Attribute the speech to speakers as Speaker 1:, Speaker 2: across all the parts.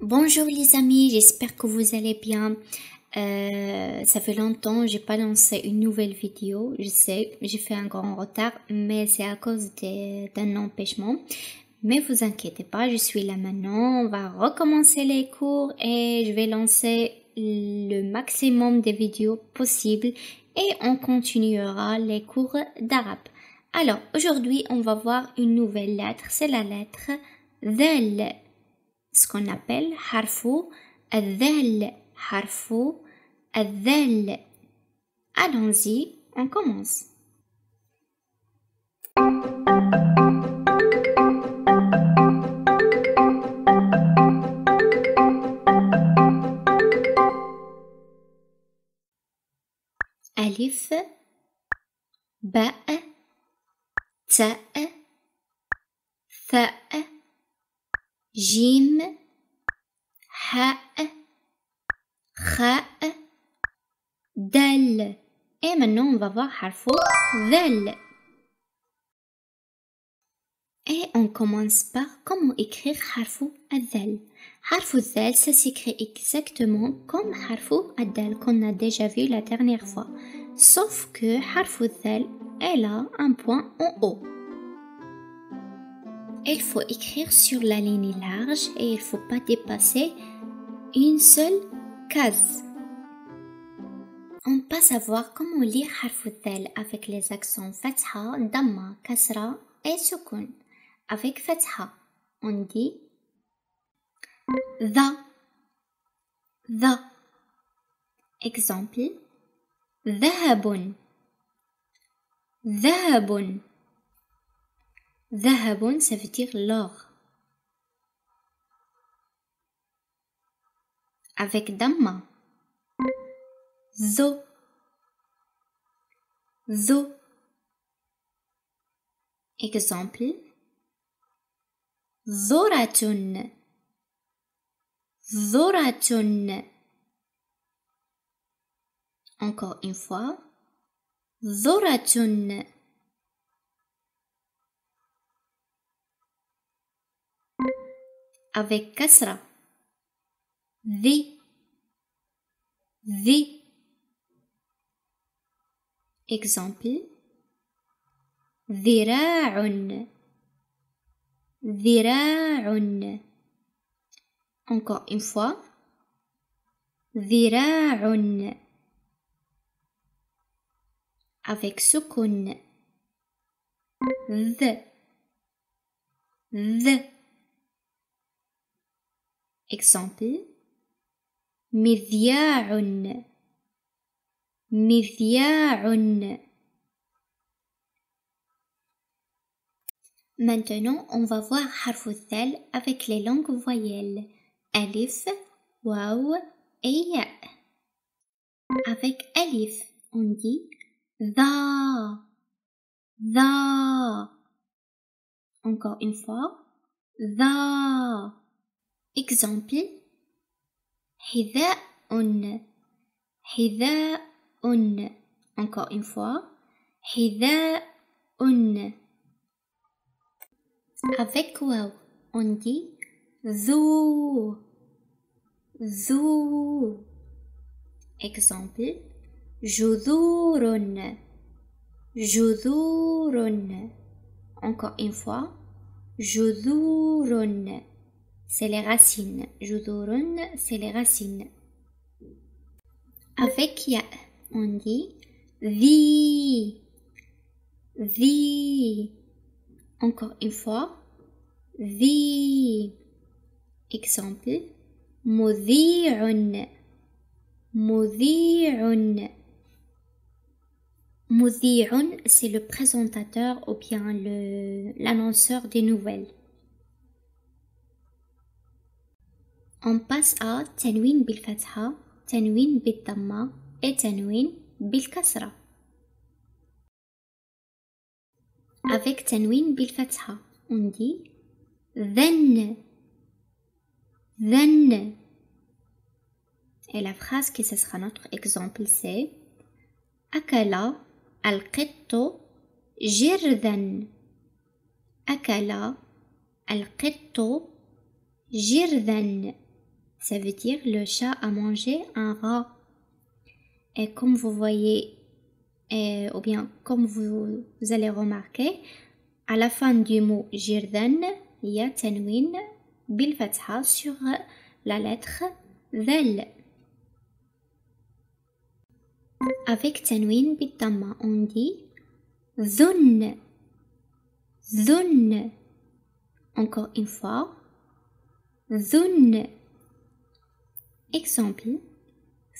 Speaker 1: Bonjour les amis, j'espère que vous allez bien. Euh, ça fait longtemps, j'ai pas lancé une nouvelle vidéo. Je sais, j'ai fait un grand retard, mais c'est à cause d'un empêchement. Mais vous inquiétez pas, je suis là maintenant. On va recommencer les cours et je vais lancer le maximum de vidéos possibles et on continuera les cours d'arabe. Alors aujourd'hui, on va voir une nouvelle lettre, c'est la lettre d'Elle ce qu'on appelle harfu al harfou, Harfu Allons-y, on commence. Alif Ba Ta jim ha kha et maintenant on va voir harfou Del. et on commence par comment écrire harfou Del. harfou Del, ça s'écrit exactement comme harfou Del qu'on a déjà vu la dernière fois sauf que harfou Del, elle a un point en haut il faut écrire sur la ligne large et il ne faut pas dépasser une seule case. On peut savoir comment lire Harfoutel avec les accents Fatha, Damma, Kasra et Sukun. Avec Fatha, on dit The, The. Exemple, ذهب ذهب ذهب ça veut dire l'or. Avec Dhamma. Zo. Zo. Exemple. Zoratun. Zoratun. Encore une fois. Zoratun. avec kasra. Vi. Vi. Exemple. Dira'un. Dira'un. Encore une fois. Dira'un. Avec sukun. z The. Exemple مذياع مذياع Maintenant, on va voir harf avec les langues voyelles. Alif, waw et Avec alif, on dit da, da. Encore une fois, da. Exemple. Hida on. Hida on. Encore une fois. Hida on. Avec quoi... on dit zou, zou. Exemple. Jouzo ronde. Jouzo Encore une fois. Jouzo ronde c'est les racines. Judurun, c'est les racines. Avec ya, on dit vi, vi. Encore une fois, vi. Exemple, mudhi'un, mudhi'un. Mudhi'un, c'est le présentateur ou bien l'annonceur des nouvelles. On passe à تنوين بالفتحة تنوين بالضمة et تنوين بالكسرة Avec تنوين بالفتحة on dit ذن ذن Et la phrase qui sera notre exemple c'est أكل القط جرذا أكل القط جرذا Ça veut dire le chat a mangé un rat. Et comme vous voyez, ou bien comme vous, allez remarquer, à la fin du mot jirdan, il y a tanwin bil sur la lettre z Avec tanwin bil on dit zun. Zun. Encore une fois. Zun. Exemple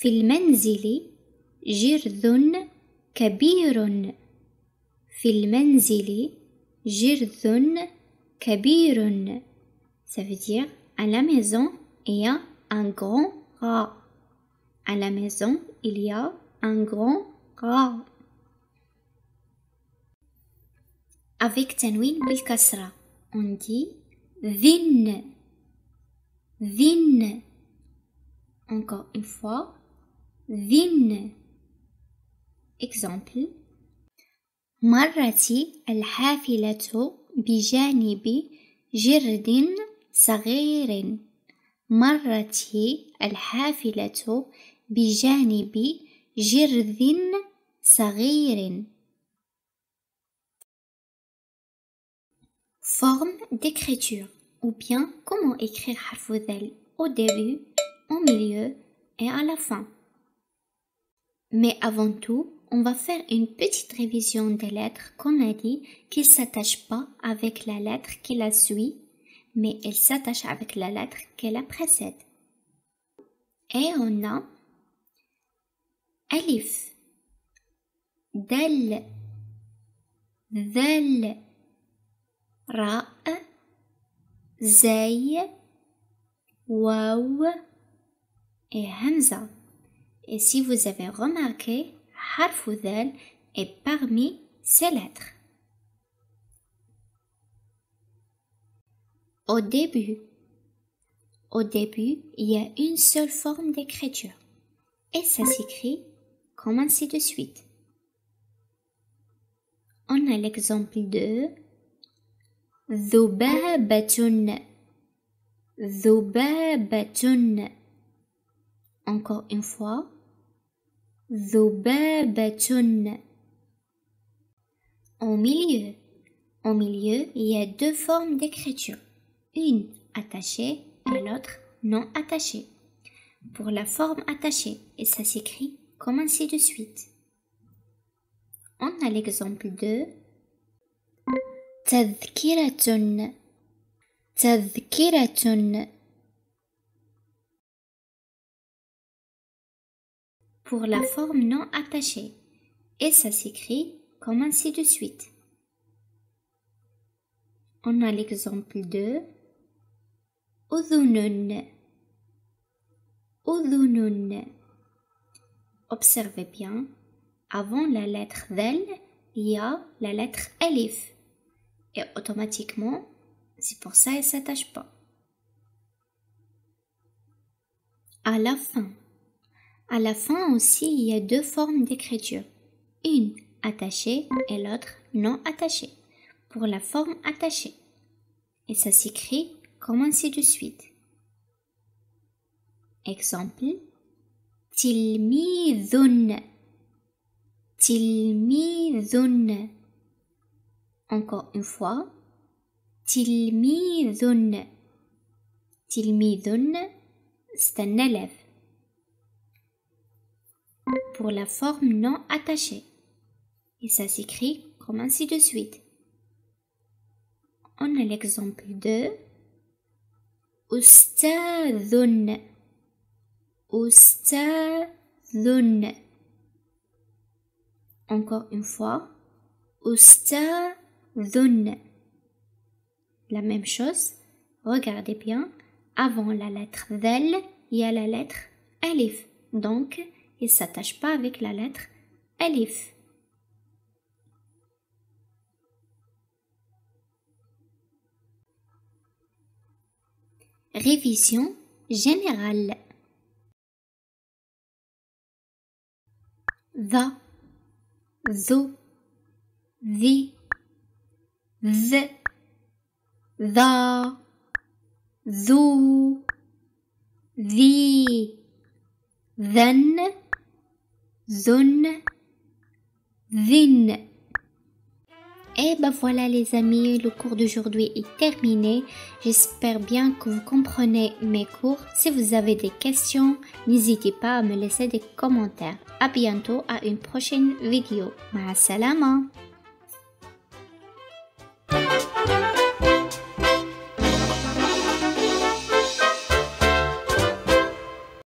Speaker 1: في المنزل جرذ كبير في المنزل جرذ كبير Ça veut dire à la maison il y a un grand rat. À la maison il y a un grand rat. Avec tanwin بالكسرة on dit ذن ذن Encore une fois, dîn. Exemple. Marratie al hafilato bijanibi jirdin sa Marati al hafilato bijanibi jirdin sa Forme d'écriture. Ou bien, comment écrire harfouzel au début? au milieu et à la fin. Mais avant tout, on va faire une petite révision des lettres qu'on a dit qui ne s'attachent pas avec la lettre qui la suit, mais elles s'attachent avec la lettre qui la précède. Et on a Alif, Del, del Ra, Zay, Waw, et Hamza. Et si vous avez remarqué, harf est parmi ces lettres. Au début, au début, il y a une seule forme d'écriture et ça s'écrit comme ainsi de suite. On a l'exemple de ذبابة Zubabatun. Encore une fois. Zubabatun. Au milieu. Au milieu, il y a deux formes d'écriture. Une attachée à l'autre non attachée. Pour la forme attachée, et ça s'écrit comme ainsi de suite. On a l'exemple de تذكرة تذكرة pour la forme non attachée et ça s'écrit comme ainsi de suite. On a l'exemple de udunun. udunun. Observez bien, avant la lettre del, il y a la lettre ELIF. Et automatiquement, c'est pour ça elle s'attache pas. À la fin. À la fin aussi, il y a deux formes d'écriture, une attachée et l'autre non attachée, pour la forme attachée. Et ça s'écrit comme ainsi de suite. Exemple Tilmizun. Tilmizun. Encore une fois Tilmizun. Tilmizun, c'est un élève pour la forme non attachée. Et ça s'écrit comme ainsi de suite. On a l'exemple de ousta zone Encore une fois. zun. La même chose. Regardez bien. Avant la lettre vel il y a la lettre alif. Donc, et s'attache pas avec la lettre Alif. Révision générale. Va, zo, vi, z, va zo, vi, zone, zin. Et eh ben voilà les amis, le cours d'aujourd'hui est terminé. J'espère bien que vous comprenez mes cours. Si vous avez des questions, n'hésitez pas à me laisser des commentaires. À bientôt à une prochaine vidéo. Ma salama.